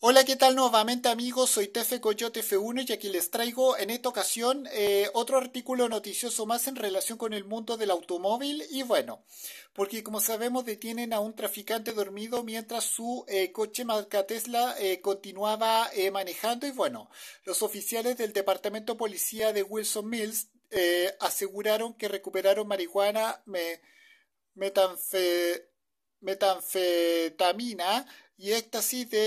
Hola, ¿qué tal nuevamente amigos? Soy Tefe Coyote F1 y aquí les traigo en esta ocasión eh, otro artículo noticioso más en relación con el mundo del automóvil y bueno, porque como sabemos detienen a un traficante dormido mientras su eh, coche marca Tesla eh, continuaba manejando y bueno, los oficiales del Departamento de Policía de Wilson Mills aseguraron que recuperaron marihuana, metanfetamina, y éxtasis de,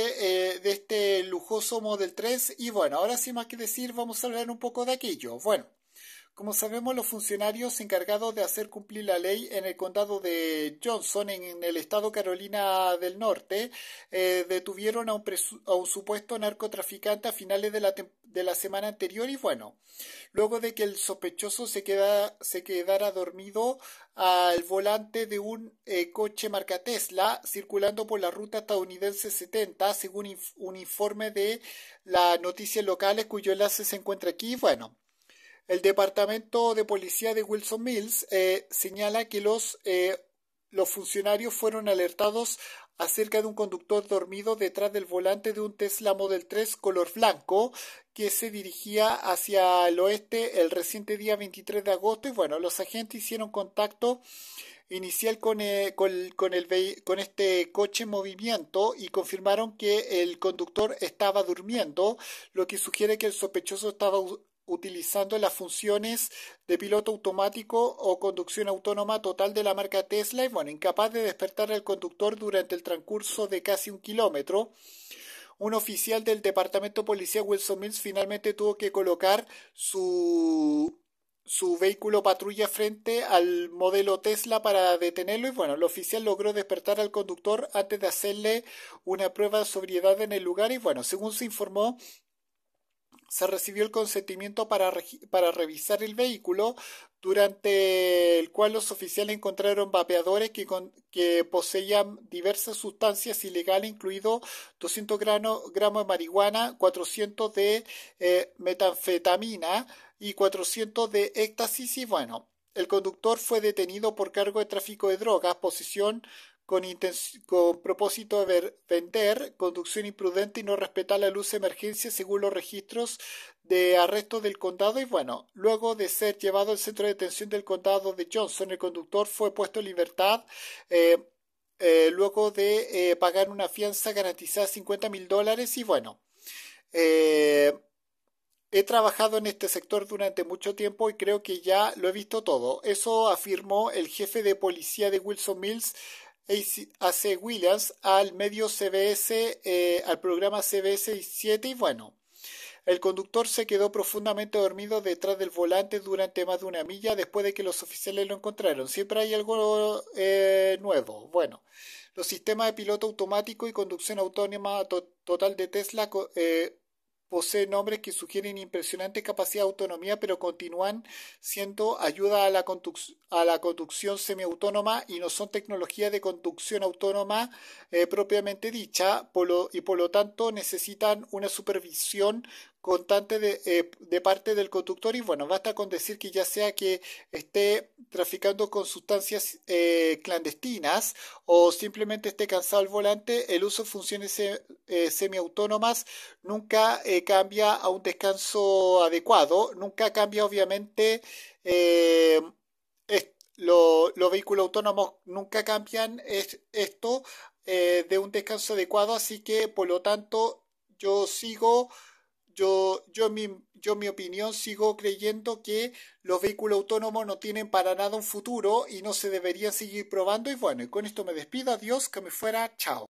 eh, de este lujoso Model 3. Y bueno, ahora sin más que decir, vamos a hablar un poco de aquello. Bueno, como sabemos, los funcionarios encargados de hacer cumplir la ley en el condado de Johnson, en el estado Carolina del Norte, eh, detuvieron a un, supuesto narcotraficante a finales de la, semana anterior y bueno, luego de que el sospechoso se, se quedara dormido al volante de un eh, coche marca Tesla circulando por la ruta estadounidense 70, según un informe de las noticias locales cuyo enlace se encuentra aquí, bueno. El Departamento de Policía de Wilson Mills eh, señala que los, eh, los funcionarios fueron alertados acerca de un conductor dormido detrás del volante de un Tesla Model 3 color blanco que se dirigía hacia el oeste el reciente día 23 de agosto y bueno, los agentes hicieron contacto inicial con, eh, con, el, con este coche en movimiento y confirmaron que el conductor estaba durmiendo, lo que sugiere que el sospechoso estaba utilizando las funciones de piloto automático o conducción autónoma total de la marca Tesla y bueno, incapaz de despertar al conductor durante el transcurso de casi un kilómetro. Un oficial del departamento policía Wilson Mills finalmente tuvo que colocar su su vehículo patrulla frente al modelo Tesla para detenerlo y bueno, el oficial logró despertar al conductor antes de hacerle una prueba de sobriedad en el lugar y bueno, según se informó, se recibió el consentimiento para, revisar el vehículo, durante el cual los oficiales encontraron vapeadores que, poseían diversas sustancias ilegales, incluido 200 gramos de marihuana, 400 de eh, metanfetamina y 400 de éxtasis. Y bueno, el conductor fue detenido por cargo de tráfico de drogas, posición con, propósito de vender, conducción imprudente y no respetar la luz de emergencia según los registros de arresto del condado y bueno, luego de ser llevado al centro de detención del condado de Johnson, el conductor fue puesto en libertad. Eh, eh, luego de eh, pagar una fianza garantizada de 50 mil dólares y bueno, he trabajado en este sector durante mucho tiempo y creo que ya lo he visto todo. Eso afirmó el jefe de policía de Wilson Mills, AC Williams al medio CBS, eh, al programa CBS 7 y bueno, el conductor se quedó profundamente dormido detrás del volante durante más de una milla después de que los oficiales lo encontraron. Siempre hay algo eh, nuevo. Bueno, los sistemas de piloto automático y conducción autónoma total de Tesla eh, poseen nombres que sugieren impresionante capacidad de autonomía, pero continúan siendo ayuda a la, a la conducción semiautónoma y no son tecnologías de conducción autónoma eh, propiamente dicha, y por lo tanto necesitan una supervisión constante eh, de, parte del conductor y bueno, basta con decir que ya sea que esté traficando con sustancias eh, clandestinas o simplemente esté cansado el volante, el uso de funciones eh, semiautónomas nunca cambia a un descanso adecuado, nunca cambia obviamente los vehículos autónomos, nunca cambian esto de un descanso adecuado, así que por lo tanto yo sigo yo, yo, mi, yo mi opinión sigo creyendo que los vehículos autónomos no tienen para nada un futuro y no se deberían seguir probando. Y bueno, y con esto me despido, adiós, que me fuera, chao.